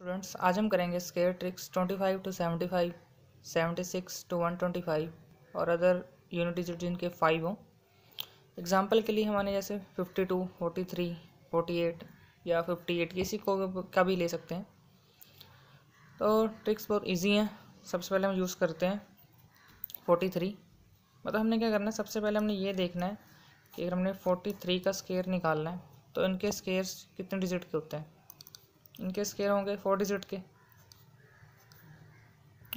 students आज हम करेंगे स्केयर ट्रिक्स 25 टू 75, 76 टू 125 और अदर यूनिट डिजिट जिनके फाइव हों एग्जाम्पल के लिए हमारे जैसे 52, 43, 48 या 58 किसी को का भी ले सकते हैं तो ट्रिक्स बहुत इजी हैं सबसे पहले हम यूज़ करते हैं 43 मतलब हमने क्या करना है सबसे पहले हमने ये देखना है कि अगर हमने थ्री का स्केयर निकालना है तो इनके स्केयर्स कितने डिजिट के होते हैं इनके स्केल होंगे फोर डिजिट के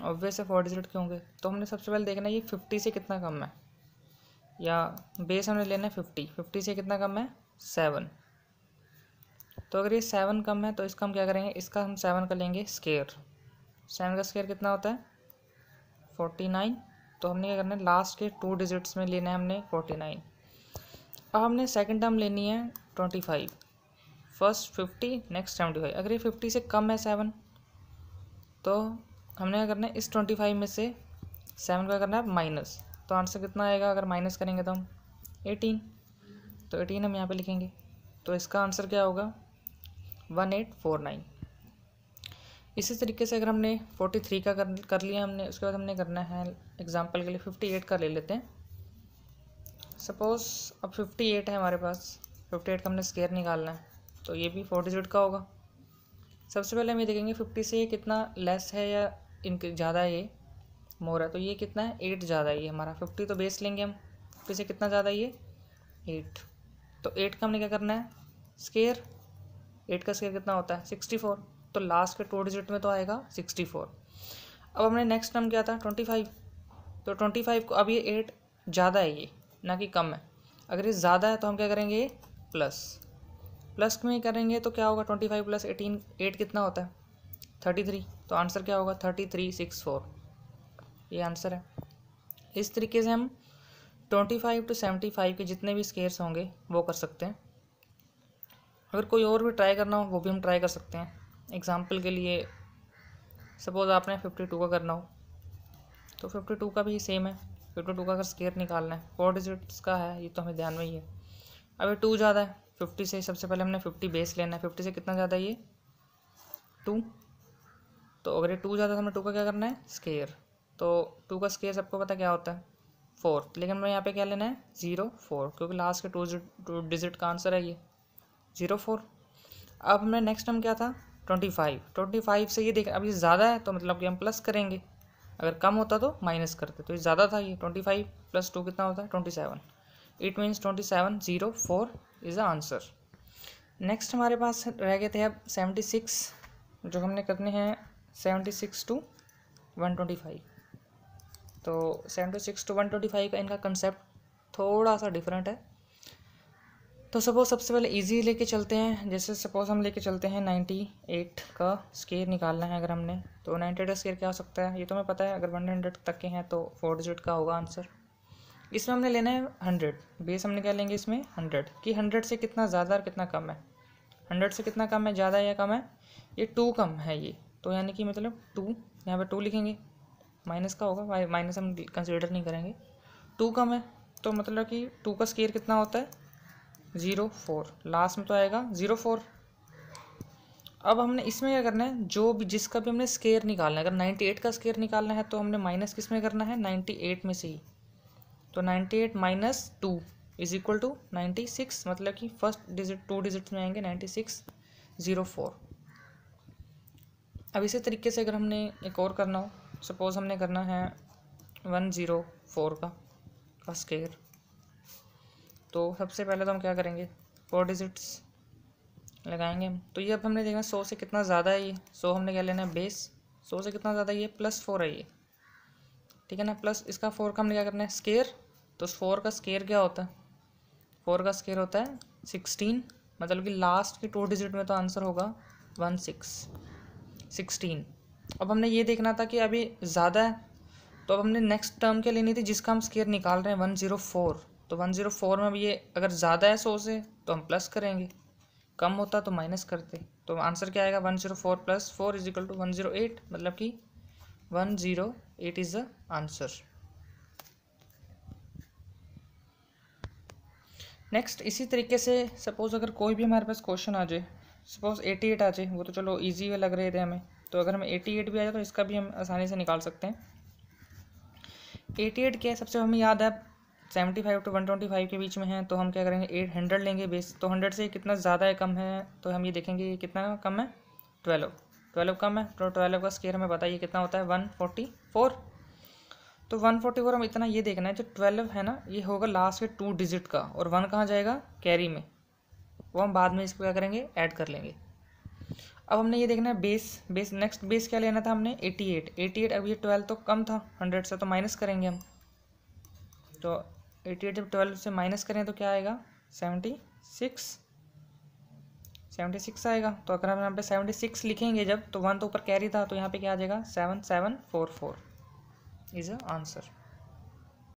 ऑब्वियस है फोर डिजिट के होंगे तो हमने सबसे पहले देखना है ये फिफ्टी से कितना कम है या बेस हमने लेना है फिफ्टी फिफ्टी से कितना कम है सेवन तो अगर ये सेवन कम है तो इसका हम क्या करेंगे इसका हम सेवन का लेंगे स्केयर सेवन का स्केयर कितना होता है फोर्टी नाइन तो हमने क्या करना है लास्ट के टू डिजिट्स में लेना है हमने फोर्टी नाइन अब हमने सेकेंड टर्म लेनी है twenty five first fifty next seventy five अगर ये फिफ्टी से कम है सेवन तो हमने क्या करना है इस ट्वेंटी फाइव में से सेवन का करना है माइनस तो आंसर कितना आएगा अगर माइनस करेंगे तो हम एटीन तो एटीन हम यहाँ पे लिखेंगे तो इसका आंसर क्या होगा वन एट फोर नाइन इसी तरीके से अगर हमने फोर्टी थ्री का कर कर लिया हमने उसके बाद हमने करना है एग्जाम्पल के लिए फिफ्टी एट का ले लेते हैं सपोज़ अब फिफ्टी एट है हमारे पास फिफ्टी एट का हमने स्केयर निकालना है तो ये भी फोर डिजिट का होगा सबसे पहले हम ये देखेंगे फिफ्टी से ये कितना लेस है या इन ज़्यादा है ये मोर है तो ये कितना है एट ज़्यादा है ये हमारा फिफ्टी तो बेस लेंगे हम फिफ्टी से कितना ज़्यादा ये एट तो एट का हमने क्या करना है स्केयर एट का स्केयर कितना होता है सिक्सटी फोर तो लास्ट के टू डिजिट में तो आएगा सिक्सटी फोर अब हमने नेक्स्ट टर्म क्या था ट्वेंटी फाइव तो ट्वेंटी फाइव को अब ये एट ज़्यादा है ये ना कि कम है अगर ये ज़्यादा है तो हम क्या करेंगे प्लस प्लस में करेंगे तो क्या होगा twenty five plus eighteen eight कितना होता है थर्टी थ्री तो आंसर क्या होगा थर्टी थ्री सिक्स फोर ये आंसर है इस तरीके से हम twenty five to seventy five के जितने भी स्केयर्स होंगे वो कर सकते हैं अगर कोई और भी ट्राई करना हो वो भी हम ट्राई कर सकते हैं एग्ज़ाम्पल के लिए सपोज़ आपने फिफ्टी टू का करना हो तो फिफ्टी टू का भी सेम है फिफ्टी टू का अगर स्केयर निकालना है फोर डिजिट्स का है ये तो हमें ध्यान में ही है अभी टू ज़्यादा है फिफ्टी से सबसे पहले हमने फिफ्टी बेस लेना है फिफ्टी से कितना ज़्यादा ये टू तो अगर ये टू ज़्यादा तो हमें टू का क्या करना है स्केयर तो टू का स्केयर सबको पता क्या होता है फोर लेकिन हमें यहाँ पे क्या लेना है ज़ीरो फोर क्योंकि लास्ट के टू टू डिजिट का आंसर है ये ज़ीरो फोर अब हमने नेक्स्ट टर्म क्या था ट्वेंटी फाइव ट्वेंटी फाइव से ये देख अब ये ज़्यादा है तो मतलब कि हम प्लस करेंगे अगर कम होता तो माइनस करते तो ये ज़्यादा था ये ट्वेंटी फाइव प्लस टू कितना होता है twenty seven it means twenty seven zero four is the answer next हमारे पास रह गए थे अब सेवेंटी सिक्स जो हमने करने हैं seventy six to one twenty five तो seventy six to one twenty five का इनका कंसेप्ट थोड़ा सा डिफरेंट है तो सपोज सबसे पहले इजी लेके चलते हैं जैसे सपोज हम लेके चलते हैं नाइन्टी एट का स्केयर निकालना है अगर हमने तो नाइन्टी एट का स्केयर क्या हो सकता है ये तो हमें पता है अगर वन हंड्रेड तक के हैं तो फोर डिजिट का होगा आंसर इसमें हमने लेना है हंड्रेड बेस हमने क्या लेंगे इसमें हंड्रेड कि हंड्रेड से कितना ज़्यादा और कितना कम है हंड्रेड से कितना कम है ज़्यादा या कम है ये टू कम है ये तो यानी कि मतलब टू यहाँ पर टू लिखेंगे माइनस का होगा माइनस हम कंसिडर नहीं करेंगे टू कम है तो मतलब कि टू का स्केयर कितना होता है ज़ीरो फोर लास्ट में तो आएगा ज़ीरो फोर अब हमने इसमें क्या करना है जो भी जिसका भी हमने स्केयर निकालना है अगर नाइन्टी एट का स्केयर निकालना है तो हमने माइनस किस में करना है नाइन्टी एट में से ही तो ninety eight minus two is equal to ninety six मतलब कि फर्स्ट डिजिट टू डिजिट्स में आएंगे नाइन्टी सिक्स ज़ीरो फोर अब इसी तरीके से अगर हमने एक और करना हो सपोज़ हमने करना है वन ज़ीरो फोर का का स्केयर तो सबसे पहले तो हम क्या करेंगे फोर डिजिट्स लगाएंगे हम तो ये अब हमने देखना सौ से कितना ज़्यादा है ये सौ हमने क्या लेना है बेस सौ से कितना ज़्यादा ये प्लस फोर है ये ठीक है ना प्लस इसका फोर का हमने क्या करना है स्केयर तो उस फोर का स्केयर क्या होता है फोर का स्केयर होता है सिक्सटीन मतलब कि लास्ट के टू डिजिट में तो आंसर होगा वन सिक्स सिक्सटीन अब हमने ये देखना था कि अभी ज़्यादा है तो अब हमने नेक्स्ट टर्म के लेनी थी जिसका हम स्केयर निकाल रहे हैं वन ज़ीरो फोर तो वन ज़ीरो फोर में अब ये अगर ज़्यादा है सौ से तो हम प्लस करेंगे कम होता तो माइनस करते तो आंसर क्या आएगा one zero four plus four is equal to one zero eight मतलब कि one zero eight is the answer next इसी तरीके से सपोज़ अगर कोई भी हमारे पास क्वेश्चन आ जाए सपोज़ एटी एट आ जाए वो तो चलो ईजी वे लग रहे थे हमें तो अगर हमें एटी एट भी आ जाए तो इसका भी हम आसानी से निकाल सकते हैं एटी एट क्या है सबसे हमें याद है seventy five to one twenty five के बीच में है तो हम क्या करेंगे एट हंड्रेड लेंगे बेस तो हंड्रेड से कितना ज़्यादा है कम है तो हम ये देखेंगे कितना कम है ट्वेल्व ट्वेल्व कम है तो ट्वेल्व का स्केयर हमें बताइए कितना होता है वन फोर्टी फोर तो वन फोर्टी फोर हम इतना ये देखना है जो ट्वेल्व है ना ये होगा लास्ट के टू डिजिट का और वन कहाँ जाएगा कैरी में वो हम बाद में इसको क्या करेंगे ऐड कर लेंगे अब हमने ये देखना है बेस बेस नेक्स्ट बेस क्या लेना था हमने एटी एट एटी एट अब ये ट्वेल्व तो कम था हंड्रेड से तो माइनस करेंगे हम तो एटी एट जब ट्वेल्व से माइनस करें तो क्या आएगा सेवेंटी सिक्स सिक्स आएगा तो अगर हम यहाँ पर सेवेंटी सिक्स लिखेंगे जब तो वन तो ऊपर कैरी था तो यहाँ पर क्या आ जाएगा seven seven four four is the answer